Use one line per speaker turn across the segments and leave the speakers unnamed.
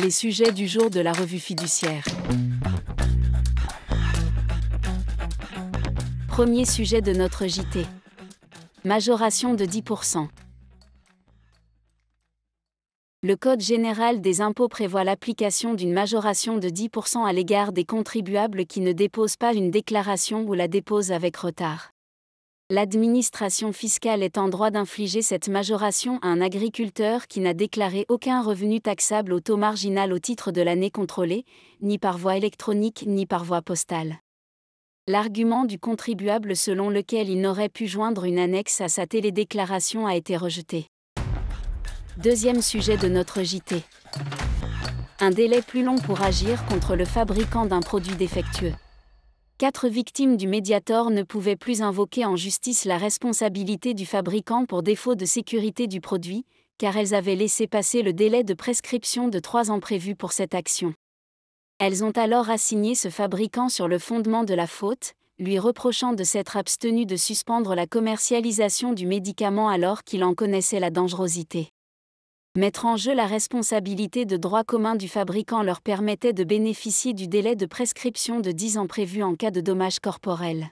Les sujets du jour de la revue fiduciaire. Premier sujet de notre JT. Majoration de 10%. Le Code général des impôts prévoit l'application d'une majoration de 10% à l'égard des contribuables qui ne déposent pas une déclaration ou la déposent avec retard l'administration fiscale est en droit d'infliger cette majoration à un agriculteur qui n'a déclaré aucun revenu taxable au taux marginal au titre de l'année contrôlée, ni par voie électronique ni par voie postale. L'argument du contribuable selon lequel il n'aurait pu joindre une annexe à sa télédéclaration a été rejeté. Deuxième sujet de notre JT. Un délai plus long pour agir contre le fabricant d'un produit défectueux quatre victimes du Mediator ne pouvaient plus invoquer en justice la responsabilité du fabricant pour défaut de sécurité du produit, car elles avaient laissé passer le délai de prescription de trois ans prévu pour cette action. Elles ont alors assigné ce fabricant sur le fondement de la faute, lui reprochant de s'être abstenu de suspendre la commercialisation du médicament alors qu'il en connaissait la dangerosité mettre en jeu la responsabilité de droit commun du fabricant leur permettait de bénéficier du délai de prescription de 10 ans prévu en cas de dommage corporel.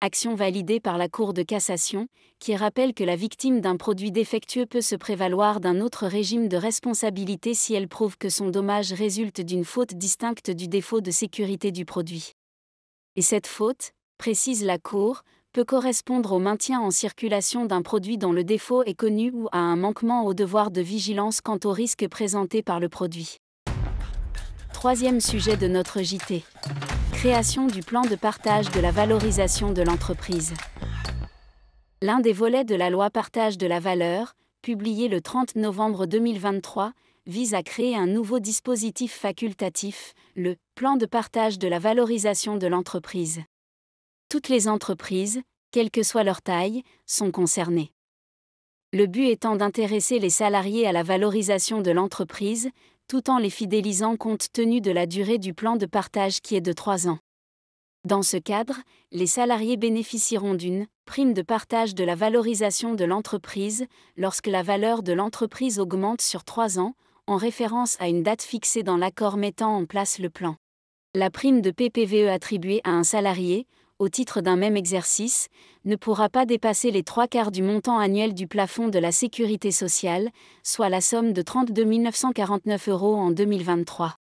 Action validée par la Cour de cassation, qui rappelle que la victime d'un produit défectueux peut se prévaloir d'un autre régime de responsabilité si elle prouve que son dommage résulte d'une faute distincte du défaut de sécurité du produit. Et cette faute, précise la Cour, peut correspondre au maintien en circulation d'un produit dont le défaut est connu ou à un manquement au devoir de vigilance quant aux risque présenté par le produit. Troisième sujet de notre JT. Création du plan de partage de la valorisation de l'entreprise. L'un des volets de la loi Partage de la valeur, publié le 30 novembre 2023, vise à créer un nouveau dispositif facultatif, le plan de partage de la valorisation de l'entreprise. Toutes les entreprises, quelle que soit leur taille, sont concernés. Le but étant d'intéresser les salariés à la valorisation de l'entreprise, tout en les fidélisant compte tenu de la durée du plan de partage qui est de 3 ans. Dans ce cadre, les salariés bénéficieront d'une prime de partage de la valorisation de l'entreprise lorsque la valeur de l'entreprise augmente sur 3 ans, en référence à une date fixée dans l'accord mettant en place le plan. La prime de PPVE attribuée à un salarié au titre d'un même exercice, ne pourra pas dépasser les trois quarts du montant annuel du plafond de la sécurité sociale, soit la somme de 32 949 euros en 2023.